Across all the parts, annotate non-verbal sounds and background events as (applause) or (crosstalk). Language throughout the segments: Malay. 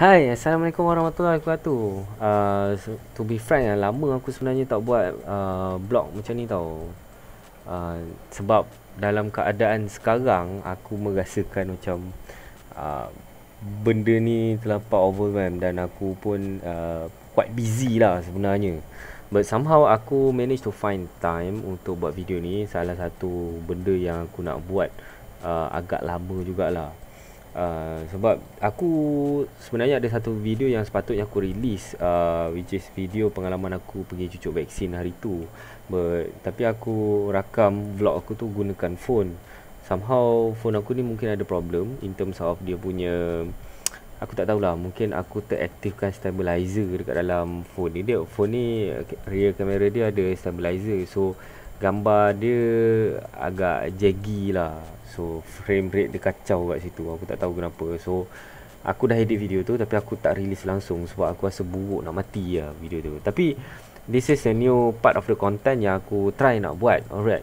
Hai, Assalamualaikum Warahmatullahi Wabarakatuh uh, To be frank, ah, lama aku sebenarnya tak buat uh, blog macam ni tau uh, Sebab dalam keadaan sekarang, aku merasakan macam uh, Benda ni terlampau overwhelm kan. dan aku pun uh, quite busy lah sebenarnya But somehow aku manage to find time untuk buat video ni Salah satu benda yang aku nak buat uh, agak lama jugalah uh, sebab aku sebenarnya ada satu video yang sepatutnya aku release uh, which is video pengalaman aku pergi cucuk vaksin hari tu But, tapi aku rakam vlog aku tu gunakan phone somehow phone aku ni mungkin ada problem in terms of dia punya aku tak tahulah mungkin aku teraktifkan stabilizer dekat dalam phone ni dia phone ni rear camera dia ada stabilizer so gambar dia agak jaggy lah so frame rate dia kacau kat situ aku tak tahu kenapa so aku dah edit video tu tapi aku tak release langsung sebab aku rasa buruk nak mati lah video tu tapi this is a new part of the content yang aku try nak buat alright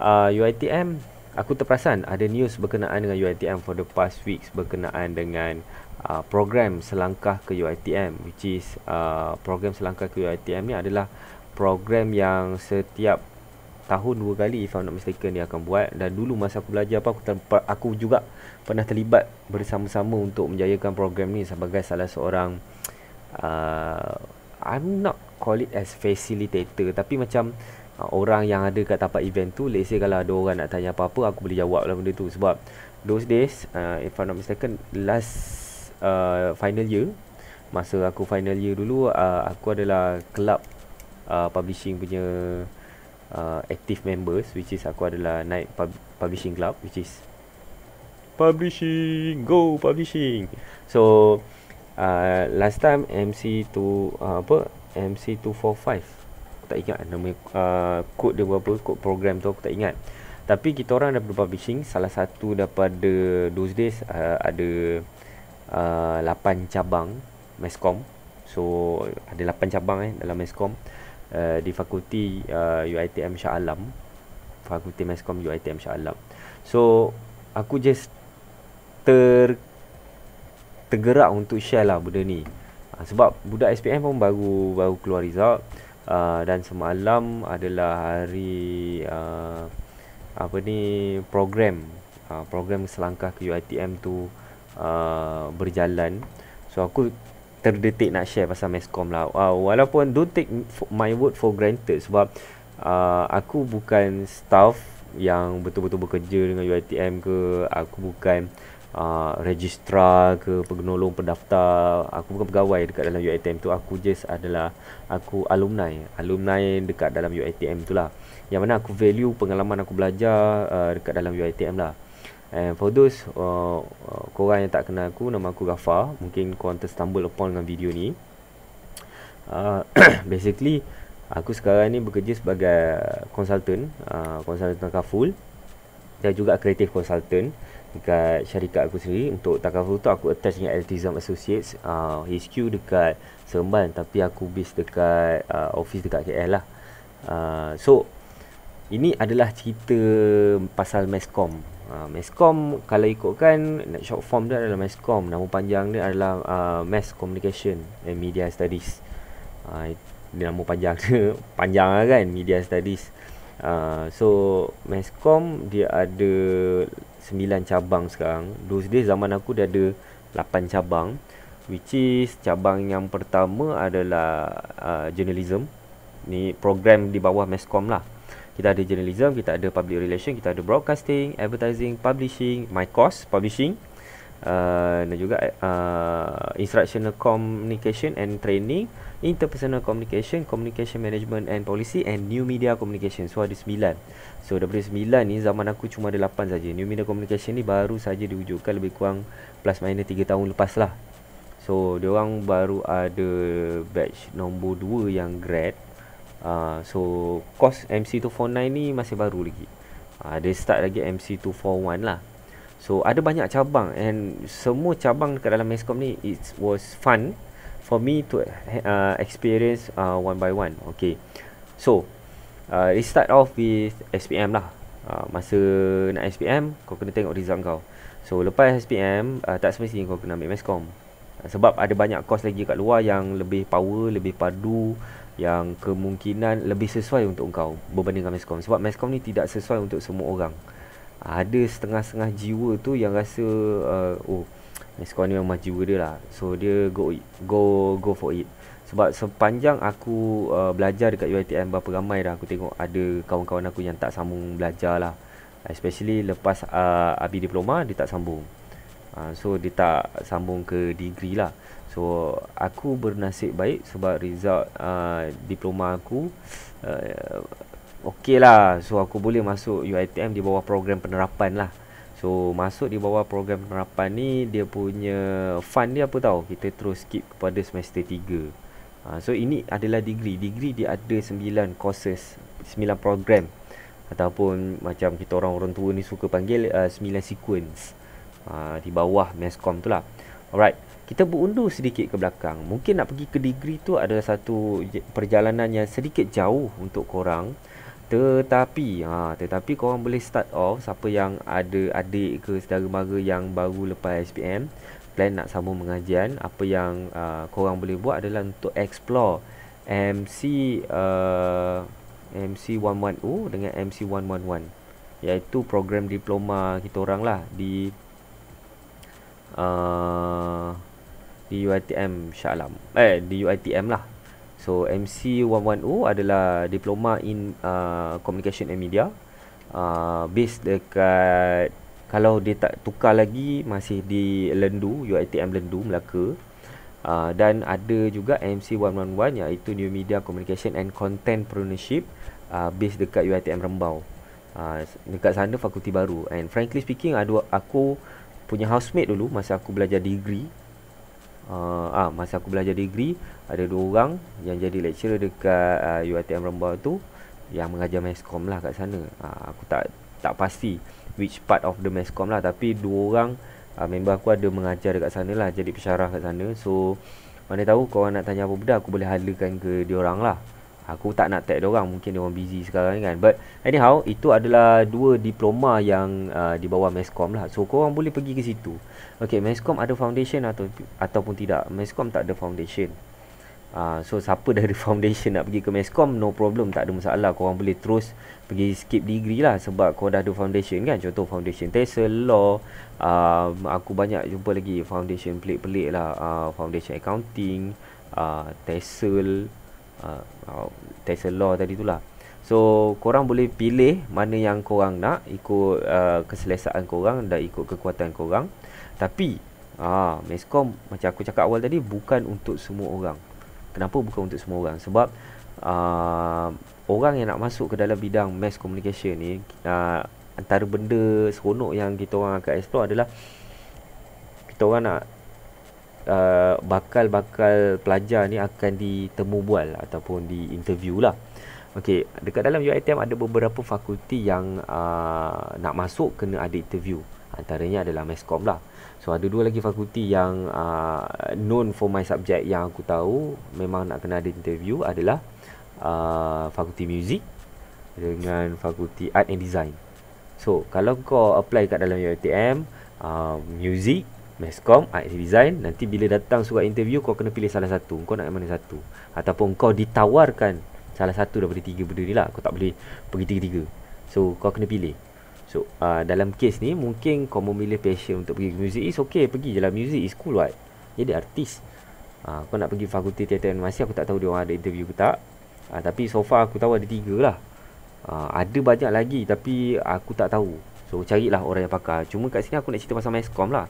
uh, ah, UITM aku terperasan ada news berkenaan dengan UITM for the past weeks berkenaan dengan Uh, program selangkah ke UITM which is uh, program selangkah ke UITM ni adalah program yang setiap tahun dua kali if I'm not mistaken dia akan buat dan dulu masa aku belajar apa aku, aku juga pernah terlibat bersama-sama untuk menjayakan program ni sebagai salah seorang uh, I'm not call it as facilitator tapi macam uh, orang yang ada kat tapak event tu let's say kalau ada orang nak tanya apa-apa aku boleh jawab lah benda tu sebab those days uh, if I'm not mistaken last uh, final year masa aku final year dulu uh, aku adalah club uh, publishing punya uh, active members which is aku adalah Night Pub- Publishing Club which is Publishing Go Publishing So uh, Last time MC2 uh, Apa MC245 Aku tak ingat nama uh, Code dia berapa Code program tu aku tak ingat Tapi kita orang daripada publishing Salah satu daripada Those days uh, Ada uh, 8 cabang Meskom So Ada 8 cabang eh Dalam Meskom Uh, di fakulti uh, UiTM Shah Alam fakulti Mescom UiTM Shah Alam so aku just ter tergerak untuk share lah benda ni uh, sebab budak SPM pun baru baru keluar result uh, dan semalam adalah hari uh, apa ni program uh, program selangkah ke UiTM tu uh, berjalan so aku terdetik nak share pasal meskom lah uh, walaupun don't take my word for granted sebab uh, aku bukan staff yang betul-betul bekerja dengan UITM ke aku bukan uh, registrar ke penolong pendaftar aku bukan pegawai dekat dalam UITM tu aku just adalah aku alumni alumni dekat dalam UITM tu lah yang mana aku value pengalaman aku belajar uh, dekat dalam UITM lah And for those uh, uh, korang yang tak kenal aku, nama aku Rafa. Mungkin korang terstumble upon dengan video ni. Uh, (coughs) basically, aku sekarang ni bekerja sebagai consultant. Uh, consultant uh, takaful. Dan juga creative consultant dekat syarikat aku sendiri. Untuk takaful tu, aku attach dengan Altizam Associates. Uh, HQ dekat Seremban. Tapi aku base dekat uh, office dekat KL lah. Uh, so, ini adalah cerita pasal meskom uh, MESCOM kalau ikutkan short form dia adalah MESCOM nama panjang dia adalah uh, Mass Communication and Media Studies uh, dia nama panjang dia (laughs) panjang lah kan Media Studies uh, so MESCOM dia ada 9 cabang sekarang those days zaman aku dia ada 8 cabang which is cabang yang pertama adalah uh, Journalism ni program di bawah MESCOM lah kita ada journalism, kita ada public relation, kita ada broadcasting, advertising, publishing, my course publishing uh, dan juga uh, instructional communication and training, interpersonal communication, communication management and policy and new media communication. So ada sembilan. So daripada sembilan ni zaman aku cuma ada lapan saja. New media communication ni baru saja diwujudkan lebih kurang plus minus tiga tahun lepas lah. So dia baru ada batch nombor dua yang grad uh, so cost MC249 ni masih baru lagi uh, dia start lagi MC241 lah so ada banyak cabang and semua cabang dekat dalam MESCOM ni it was fun for me to uh, experience uh, one by one okay so uh, it start off with SPM lah uh, masa nak SPM kau kena tengok result kau so lepas SPM uh, tak semestinya kau kena ambil MESCOM sebab ada banyak course lagi kat luar yang lebih power, lebih padu yang kemungkinan lebih sesuai untuk engkau berbanding dengan meskom sebab meskom ni tidak sesuai untuk semua orang ada setengah-setengah jiwa tu yang rasa uh, oh meskom ni memang jiwa dia lah so dia go go go for it sebab sepanjang aku uh, belajar dekat UiTM berapa ramai dah aku tengok ada kawan-kawan aku yang tak sambung belajar lah especially lepas uh, abi diploma dia tak sambung Ah, so dia tak sambung ke degree lah so aku bernasib baik sebab result uh, diploma aku uh, eh, okay lah so aku boleh masuk UITM di bawah program penerapan lah so masuk di bawah program penerapan ni dia punya fund dia apa tahu kita terus skip kepada semester 3 uh, ah, so ini adalah degree degree dia ada 9 courses 9 program ataupun macam kita orang orang tua ni suka panggil uh, 9 sequence uh, di bawah Meskom tu lah Alright, kita berundu sedikit ke belakang Mungkin nak pergi ke degree tu adalah satu perjalanan yang sedikit jauh untuk korang Tetapi, ha, tetapi korang boleh start off Siapa yang ada adik ke saudara mara yang baru lepas SPM Plan nak sambung mengajian Apa yang uh, korang boleh buat adalah untuk explore MC uh, MC110 dengan MC111 Iaitu program diploma kita orang lah Di Uh, di UiTM Shah Alam eh di UiTM lah so MC 110 adalah diploma in uh, communication and media uh, based dekat kalau dia tak tukar lagi masih di Lendu UiTM Lendu Melaka uh, dan ada juga MC 111 iaitu New Media Communication and Content Partnership uh, based dekat UiTM Rembau uh, dekat sana fakulti baru and frankly speaking ada aku, aku punya housemate dulu masa aku belajar degree uh, ah masa aku belajar degree ada dua orang yang jadi lecturer dekat uh, UiTM Rembau tu yang mengajar meskom lah kat sana uh, aku tak tak pasti which part of the meskom lah tapi dua orang uh, member aku ada mengajar dekat sana lah jadi pesarah kat sana so mana tahu kau nak tanya apa benda aku boleh halakan ke orang lah Aku tak nak tag orang mungkin dia orang busy sekarang kan. But anyhow, itu adalah dua diploma yang uh, di bawah Mescom lah. So kau orang boleh pergi ke situ. Okay, Mescom ada foundation atau ataupun tidak? Mescom tak ada foundation. Uh, so siapa (laughs) dari foundation nak pergi ke Mescom no problem tak ada masalah kau orang boleh terus pergi skip degree lah sebab kau dah ada foundation kan contoh foundation Tesla law uh, aku banyak jumpa lagi foundation pelik-pelik lah uh, foundation accounting uh, Tesla uh, ha, oh, Tesla law tadi itulah So korang boleh pilih mana yang korang nak ikut uh, keselesaan korang dan ikut kekuatan korang Tapi ah, uh, MESCOM macam aku cakap awal tadi bukan untuk semua orang Kenapa bukan untuk semua orang? Sebab uh, orang yang nak masuk ke dalam bidang mass communication ni uh, Antara benda seronok yang kita orang akan explore adalah Kita orang nak Uh, bakal-bakal pelajar ni akan ditemu ditemubual ataupun diinterview lah. Okey, dekat dalam UiTM ada beberapa fakulti yang uh, nak masuk kena ada interview. Antaranya adalah Mescom lah. So ada dua lagi fakulti yang uh, known for my subject yang aku tahu memang nak kena ada interview adalah uh, fakulti music dengan fakulti art and design. So kalau kau apply kat dalam UiTM, uh, music MESCOM, IT Design Nanti bila datang surat interview Kau kena pilih salah satu Kau nak mana satu Ataupun kau ditawarkan Salah satu daripada tiga benda ni lah Kau tak boleh pergi tiga-tiga So kau kena pilih So uh, dalam case ni Mungkin kau memilih passion untuk pergi music It's okay pergi je lah Music is cool right Jadi artis uh, Kau nak pergi fakulti teater animasi Aku tak tahu dia orang ada interview ke tak uh, Tapi so far aku tahu ada tiga lah uh, Ada banyak lagi Tapi aku tak tahu So carilah orang yang pakar Cuma kat sini aku nak cerita pasal MESCOM lah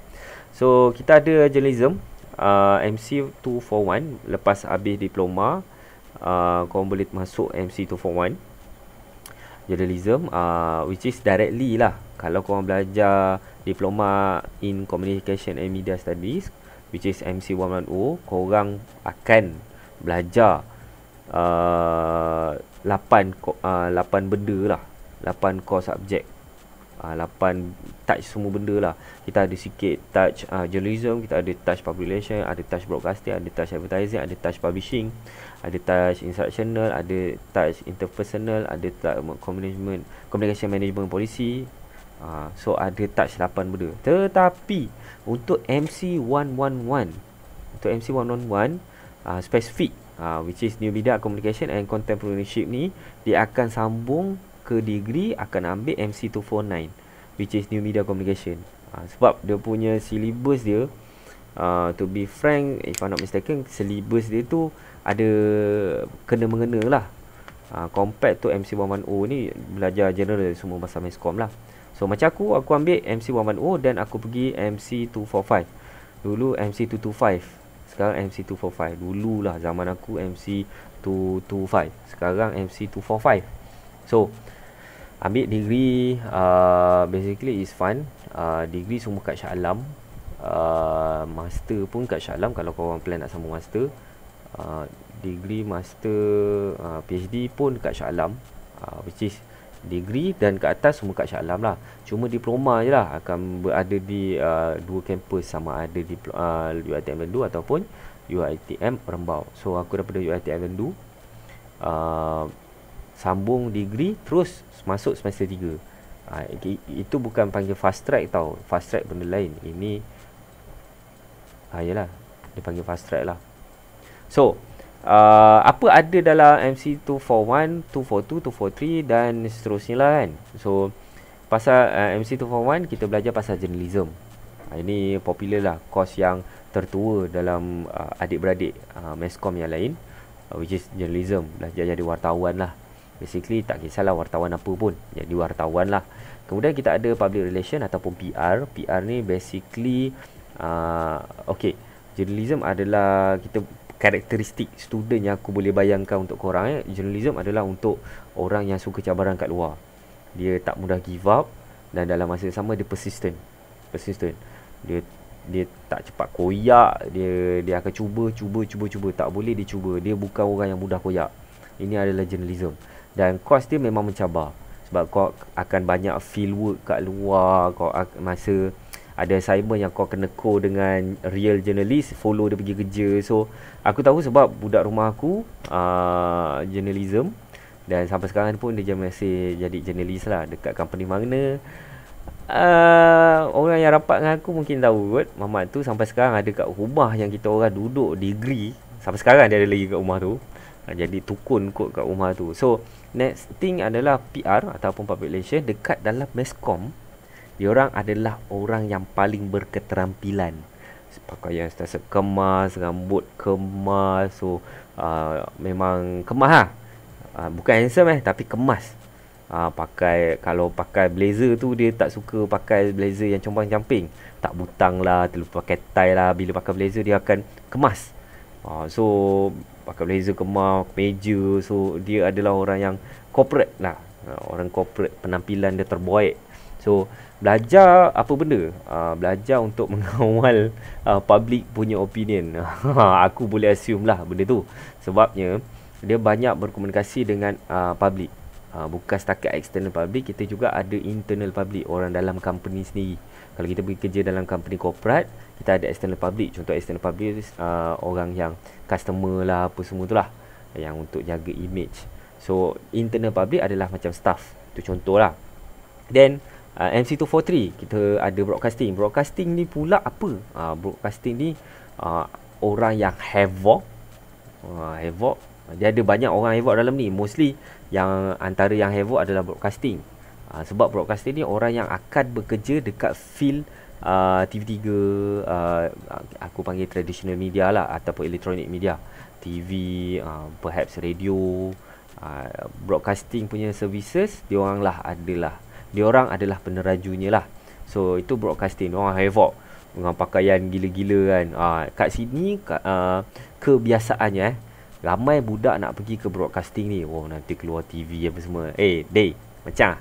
So kita ada journalism uh, MC241 Lepas habis diploma uh, Kau boleh masuk MC241 Journalism uh, Which is directly lah Kalau kau belajar diploma in communication and media studies Which is MC110 Kau orang akan belajar uh, 8, uh, 8 benda lah 8 core subject Ah, lapan uh, touch semua benda lah kita ada sikit touch uh, journalism kita ada touch publication, ada touch broadcasting ada touch advertising ada touch publishing ada touch instructional ada touch interpersonal ada touch management communication management policy uh, so ada touch lapan benda tetapi untuk MC 111 untuk MC 111 uh, specific uh, which is new media communication and content partnership ni dia akan sambung ke degree akan ambil MC249 which is new media communication uh, sebab dia punya syllabus dia uh, to be frank if I'm not mistaken syllabus dia tu ada kena mengena lah uh, ah, compact tu MC110 ni belajar general semua bahasa MESCOM lah so macam aku aku ambil MC110 dan aku pergi MC245 dulu MC225 sekarang MC245 dulu lah zaman aku MC225 sekarang MC245 so ambil degree uh, basically is fun uh, degree semua kat Shah Alam uh, master pun kat Shah Alam kalau korang plan nak sambung master uh, degree master uh, PhD pun kat Shah Alam uh, which is degree dan ke atas semua kat Shah Alam lah cuma diploma je lah akan berada di uh, dua kampus sama ada di uh, UITM Lendu ataupun UITM Rembau so aku daripada UITM Lendu uh, sambung degree terus masuk semester 3 ha, ah, itu bukan panggil fast track tau fast track benda lain ini ha, ah, yelah dia panggil fast track lah so uh, apa ada dalam MC241 242 243 dan seterusnya lah kan so pasal uh, MC241 kita belajar pasal journalism ha, ini popular lah course yang tertua dalam uh, adik-beradik uh, meskom yang lain uh, which is journalism belajar jadi wartawan lah Basically tak kisahlah wartawan apa pun Jadi wartawan lah Kemudian kita ada public relation ataupun PR PR ni basically uh, Okay Journalism adalah kita karakteristik student yang aku boleh bayangkan untuk korang eh. Journalism adalah untuk orang yang suka cabaran kat luar Dia tak mudah give up Dan dalam masa sama dia persistent Persistent Dia dia tak cepat koyak dia dia akan cuba cuba cuba cuba tak boleh dia cuba dia bukan orang yang mudah koyak ini adalah journalism dan course dia memang mencabar sebab kau akan banyak field work kat luar kau ak- masa ada assignment yang kau kena co dengan real journalist follow dia pergi kerja so aku tahu sebab budak rumah aku uh, journalism dan sampai sekarang pun dia masih jadi journalist lah dekat company mana uh, orang yang rapat dengan aku mungkin tahu kot mamat tu sampai sekarang ada kat rumah yang kita orang duduk degree sampai sekarang dia ada lagi kat rumah tu ah, jadi tukun kot kat rumah tu so Next thing adalah PR ataupun public relation dekat dalam MESCOM. Diorang adalah orang yang paling berketerampilan. Pakai yang setiap kemas, rambut kemas. So, uh, memang kemas lah. Uh, bukan handsome eh, tapi kemas. Uh, pakai Kalau pakai blazer tu, dia tak suka pakai blazer yang compang-camping. Tak butang lah, terlupa pakai tie lah. Bila pakai blazer, dia akan kemas. Uh, so, pakai blazer kemar, meja. So dia adalah orang yang corporate lah. Ah, orang corporate penampilan dia terbaik. So belajar apa benda? Uh, belajar untuk (laughs) mengawal uh, public punya opinion. aku boleh assume lah benda tu. Sebabnya dia banyak berkomunikasi dengan uh, public. Ha, bukan setakat external public kita juga ada internal public orang dalam company sendiri kalau kita pergi kerja dalam company corporate kita ada external public contoh external public uh, orang yang customer lah apa semua tu lah yang untuk jaga image so internal public adalah macam staff tu contoh lah then uh, ah, MC243 kita ada broadcasting broadcasting ni pula apa uh, broadcasting ni uh, orang yang havoc uh, havoc dia ada banyak orang havoc dalam ni mostly yang antara yang havoc adalah broadcasting uh, sebab broadcasting ni orang yang akan bekerja dekat field uh, ah, TV3 uh, ah, aku panggil traditional media lah ataupun electronic media TV uh, perhaps radio uh, broadcasting punya services orang lah adalah orang adalah penerajunya lah so itu broadcasting orang havoc dengan pakaian gila-gila kan uh, kat sini uh, kebiasaannya eh Ramai budak nak pergi ke broadcasting ni Oh nanti keluar TV apa semua Eh day Macam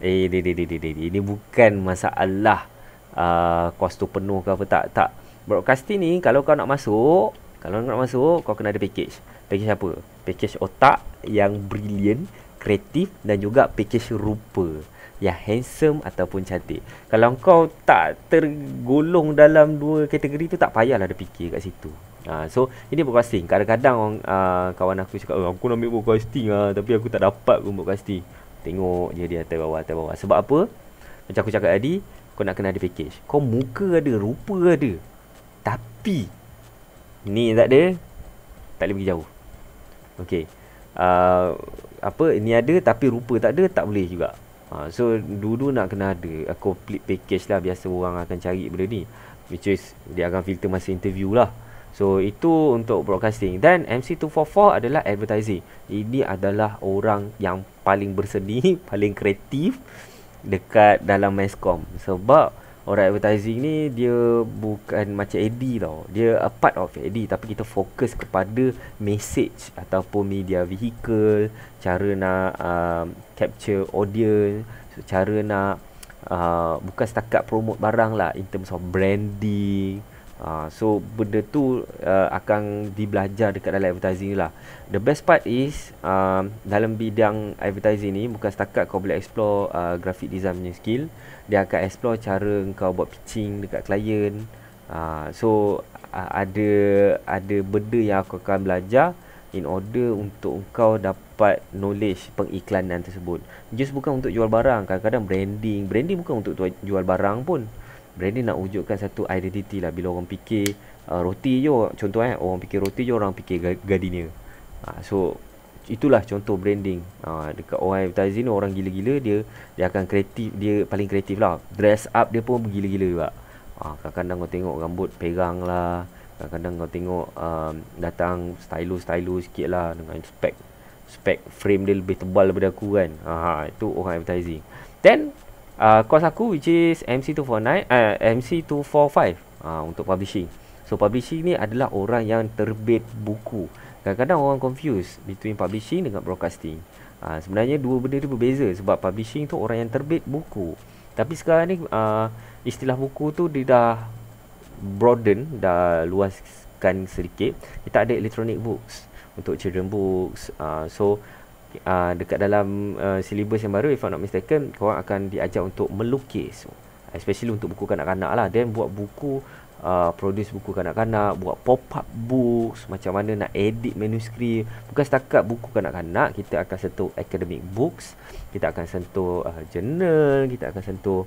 Eh day day day day day Ini bukan masalah uh, Kos tu penuh ke apa tak Tak Broadcasting ni kalau kau nak masuk Kalau kau nak masuk kau kena ada package Package apa? Package otak yang brilliant Kreatif dan juga package rupa Yang handsome ataupun cantik Kalau kau tak tergolong dalam dua kategori tu Tak payahlah ada fikir kat situ Ha, so ini broadcasting Kadang-kadang uh, kawan aku cakap oh, Aku nak ambil broadcasting lah Tapi aku tak dapat pun broadcasting Tengok je dia atas bawah, atas bawah Sebab apa? Macam aku cakap tadi Kau nak kena ada package Kau muka ada, rupa ada Tapi Ni tak ada Tak boleh pergi jauh Okay uh, ah, Apa, ni ada tapi rupa tak ada Tak boleh juga ha, So dulu nak kena ada uh, Complete package lah Biasa orang akan cari benda ni Which is Dia akan filter masa interview lah So itu untuk broadcasting Dan MC244 adalah advertising Ini adalah orang yang paling berseni (laughs) Paling kreatif Dekat dalam MESCOM Sebab orang advertising ni Dia bukan macam AD tau Dia a part of AD Tapi kita fokus kepada message Ataupun media vehicle Cara nak um, capture audience so, Cara nak uh, Bukan setakat promote barang lah In terms of branding Uh, so benda tu uh, akan dibelajar dekat dalam advertising lah The best part is uh, dalam bidang advertising ni Bukan setakat kau boleh explore uh, graphic design punya skill Dia akan explore cara kau buat pitching dekat klien uh, ah, So uh, ada ada benda yang aku akan belajar In order untuk kau dapat knowledge pengiklanan tersebut Just bukan untuk jual barang Kadang-kadang branding Branding bukan untuk jual barang pun branding nak wujudkan satu identity lah bila orang fikir uh, roti je contoh eh orang fikir roti je orang fikir gardenia uh, so itulah contoh branding uh, dekat orang advertising ni orang gila-gila dia dia akan kreatif dia paling kreatif lah dress up dia pun gila-gila juga uh, kadang-kadang kau tengok rambut pegang lah kadang-kadang kau tengok um, datang stylo-stylo sikit lah dengan spek spek frame dia lebih tebal daripada aku kan uh, itu orang advertising then uh, course aku which is MC249 uh, MC245 uh, untuk publishing. So publishing ni adalah orang yang terbit buku. Kadang-kadang orang confuse between publishing dengan broadcasting. Uh, sebenarnya dua benda tu berbeza sebab publishing tu orang yang terbit buku. Tapi sekarang ni uh, istilah buku tu dia dah broaden, dah luaskan sedikit. Kita ada electronic books untuk children books. Uh, so uh, dekat dalam uh, ah, syllabus yang baru if I'm not mistaken korang akan diajar untuk melukis especially untuk buku kanak-kanak lah then buat buku Uh, produce buku kanak-kanak Buat pop-up books Macam mana nak edit manuskrip Bukan setakat buku kanak-kanak Kita akan sentuh academic books Kita akan sentuh uh, journal Kita akan sentuh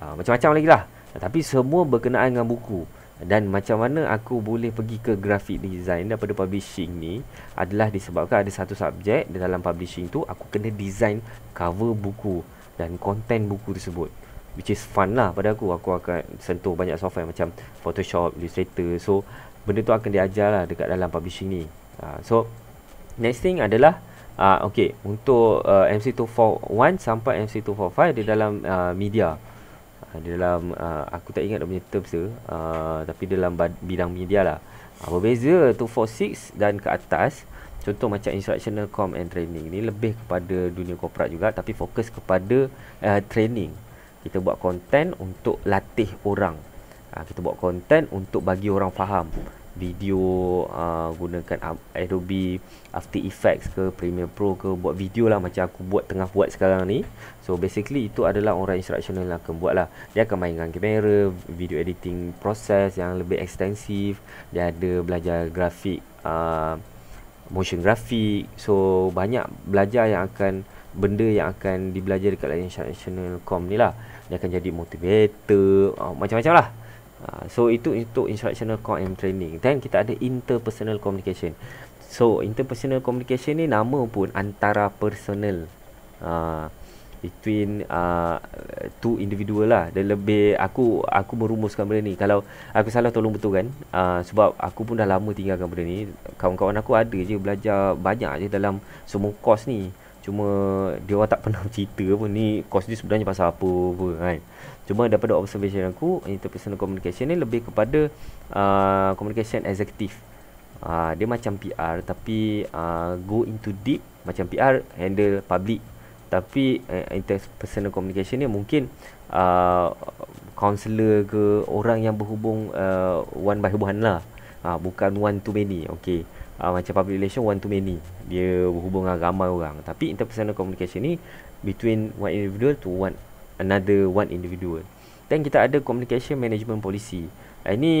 uh, Macam-macam lagi lah Tapi semua berkenaan dengan buku dan macam mana aku boleh pergi ke graphic design daripada publishing ni adalah disebabkan ada satu subjek dalam publishing tu aku kena design cover buku dan content buku tersebut which is fun lah pada aku aku akan sentuh banyak software macam photoshop illustrator so benda tu akan diajar lah dekat dalam publishing ni uh, so next thing adalah uh, okay untuk uh, ah, MC241 sampai MC245 di dalam uh, media Ah, dalam uh, aku tak ingat dia punya terms tu, uh, ah, tapi dalam bidang media lah apa uh, beza 246 dan ke atas contoh macam instructional com and training ni lebih kepada dunia korporat juga tapi fokus kepada uh, training kita buat content untuk latih orang uh, kita buat content untuk bagi orang faham video uh, gunakan Adobe After Effects ke Premiere Pro ke buat video lah macam aku buat tengah buat sekarang ni so basically itu adalah orang instructional yang akan buat lah dia akan mainkan kamera video editing proses yang lebih ekstensif dia ada belajar grafik uh, motion grafik so banyak belajar yang akan benda yang akan dibelajar dekat lain channel com ni lah dia akan jadi motivator uh, macam-macam lah Ah, so itu untuk instructional call and training. Then kita ada interpersonal communication. So interpersonal communication ni nama pun antara personal uh, between uh, two individual lah. Dia lebih aku aku merumuskan benda ni. Kalau aku salah tolong betul kan? Uh, sebab aku pun dah lama tinggalkan benda ni. Kawan-kawan aku ada je belajar banyak je dalam semua course ni. Cuma dia orang tak pernah (laughs) cerita pun ni course ni sebenarnya pasal apa apa kan. Cuma daripada observation aku interpersonal communication ni lebih kepada uh, communication executive. Uh, dia macam PR tapi uh, go into deep macam PR handle public tapi uh, interpersonal communication ni mungkin uh, counselor ke orang yang berhubung uh, one by one lah uh, bukan one to many okey uh, macam public relation one to many dia berhubung dengan ramai orang tapi interpersonal communication ni between one individual to one another one individual then kita ada communication management policy uh, ini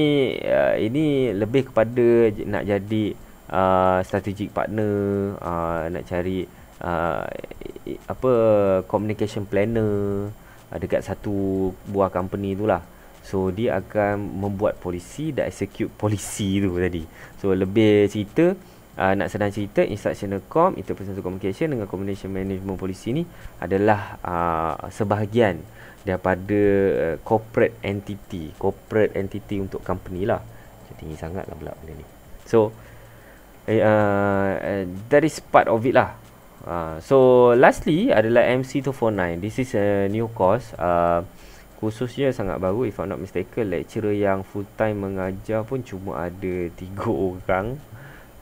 uh, ini lebih kepada nak jadi uh, strategic partner uh, nak cari uh, apa communication planner uh, dekat satu buah company tu lah So dia akan membuat polisi dan execute polisi tu tadi. So lebih cerita uh, nak sedang cerita instructional com interpersonal communication dengan combination management polisi ni adalah uh, sebahagian daripada uh, corporate entity, corporate entity untuk company lah. Jadi sangat sangatlah pula benda ni. So uh, uh, that is part of it lah. Uh, so lastly adalah MC249. This is a new course. Uh, khususnya sangat baru if I'm not mistaken lecturer yang full time mengajar pun cuma ada 3 (laughs) orang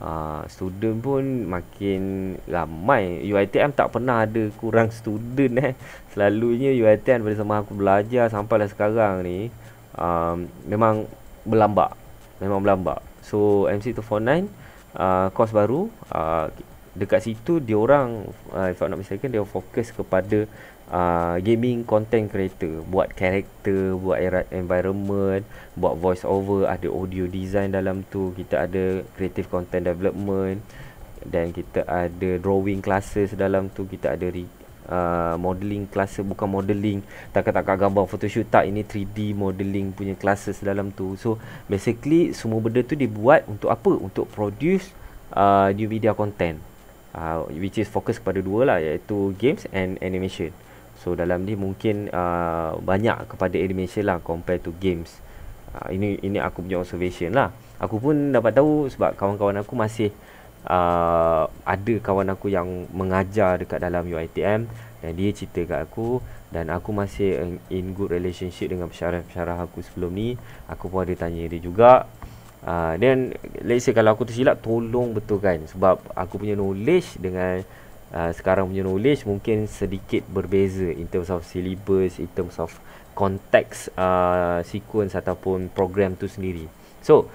uh, student pun makin ramai UITM tak pernah ada kurang student eh selalunya UITM pada zaman aku belajar sampai lah sekarang ni um, memang berlambak memang berlambak so MC249 uh, course baru uh, dekat situ dia orang uh, if I'm not mistaken dia fokus kepada uh, gaming content creator buat karakter, buat environment buat voice over ada audio design dalam tu kita ada creative content development dan kita ada drawing classes dalam tu kita ada re- Uh, modeling classes bukan modeling takkan tak gambar photoshop tak ini 3D modeling punya classes dalam tu so basically semua benda tu dibuat untuk apa untuk produce uh, new media content uh, which is focus kepada dua lah iaitu games and animation So dalam ni mungkin uh, banyak kepada animation lah compare to games. Uh, ini ini aku punya observation lah. Aku pun dapat tahu sebab kawan-kawan aku masih uh, ada kawan aku yang mengajar dekat dalam UiTM dan dia cerita kat aku dan aku masih in good relationship dengan pesyarah-pesyarah aku sebelum ni. Aku pun ada tanya dia juga. Dan uh, let's say kalau aku tersilap tolong betul kan? sebab aku punya knowledge dengan uh, sekarang punya knowledge mungkin sedikit berbeza in terms of syllabus, in terms of context uh, sequence ataupun program tu sendiri. So,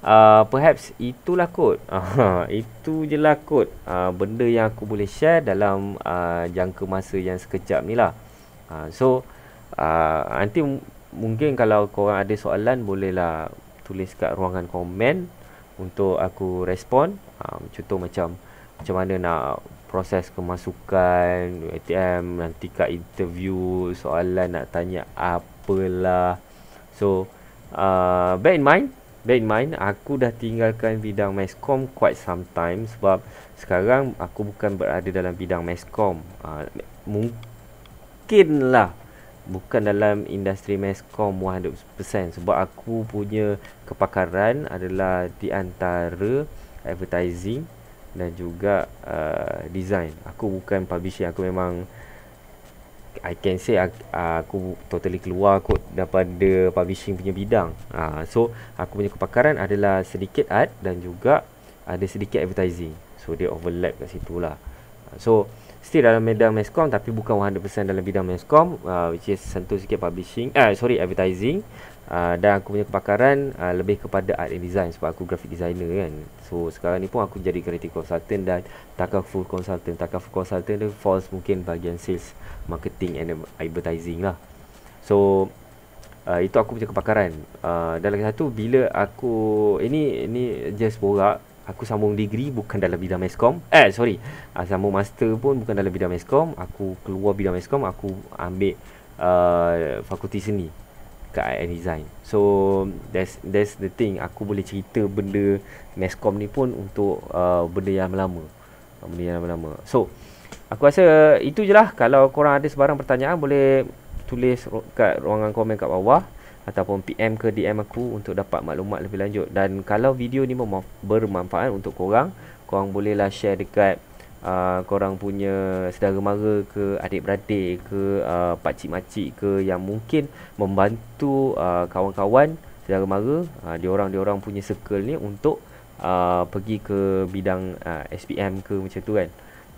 uh, perhaps itulah kot. Uh, (laughs) itu je lah kot uh, benda yang aku boleh share dalam uh, jangka masa yang sekejap ni lah. Uh, so, uh, nanti mungkin kalau korang ada soalan bolehlah tulis kat ruangan komen untuk aku respon. Uh, contoh macam macam mana nak proses kemasukan ATM nanti kat interview soalan nak tanya apalah so uh, bear in mind bear in mind aku dah tinggalkan bidang meskom quite some time sebab sekarang aku bukan berada dalam bidang meskom uh, ah, mungkin lah bukan dalam industri meskom 100% sebab aku punya kepakaran adalah di antara advertising dan juga uh, design. Aku bukan publishing, aku memang I can say uh, aku totally keluar kot daripada publishing punya bidang. Uh, so aku punya kepakaran adalah sedikit art dan juga ada sedikit advertising. So dia overlap kat situ lah. Uh, so still dalam bidang mescom tapi bukan 100% dalam bidang mescom uh, which is sentuh sikit publishing. Ah uh, sorry advertising Ah, dan aku punya kepakaran uh, lebih kepada art and design sebab aku graphic designer kan so sekarang ni pun aku jadi creative consultant dan full consultant full consultant dia falls mungkin bahagian sales marketing and advertising lah so uh, itu aku punya kepakaran uh, dan lagi satu bila aku ini eh, ini just borak aku sambung degree bukan dalam bidang meskom eh sorry uh, sambung master pun bukan dalam bidang meskom aku keluar bidang meskom aku ambil uh, fakulti seni kat IN Design So that's, that's the thing Aku boleh cerita benda Mescom ni pun Untuk uh, benda yang lama uh, Benda yang lama-lama So Aku rasa itu je lah Kalau korang ada sebarang pertanyaan Boleh tulis kat ruangan komen kat bawah Ataupun PM ke DM aku Untuk dapat maklumat lebih lanjut Dan kalau video ni bermanfaat untuk korang Korang bolehlah share dekat uh, korang punya saudara mara ke adik-beradik ke uh, pakcik-makcik ke yang mungkin membantu uh, kawan-kawan saudara mara uh, diorang-diorang punya circle ni untuk uh, pergi ke bidang uh, SPM ke macam tu kan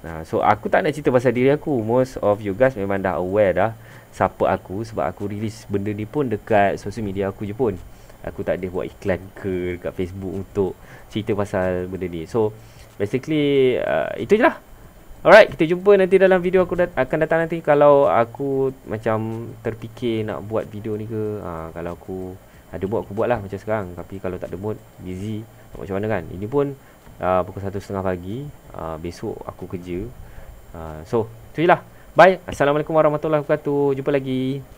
uh, so aku tak nak cerita pasal diri aku most of you guys memang dah aware dah siapa aku sebab aku release benda ni pun dekat social media aku je pun aku tak ada buat iklan ke dekat Facebook untuk cerita pasal benda ni so basically uh, itu je lah alright kita jumpa nanti dalam video aku dat- akan datang nanti kalau aku macam terfikir nak buat video ni ke uh, kalau aku ada mood aku buat lah macam sekarang tapi kalau tak ada mood busy macam mana kan ini pun uh, pukul 1.30 pagi uh, besok aku kerja uh, so itu je lah bye assalamualaikum warahmatullahi wabarakatuh jumpa lagi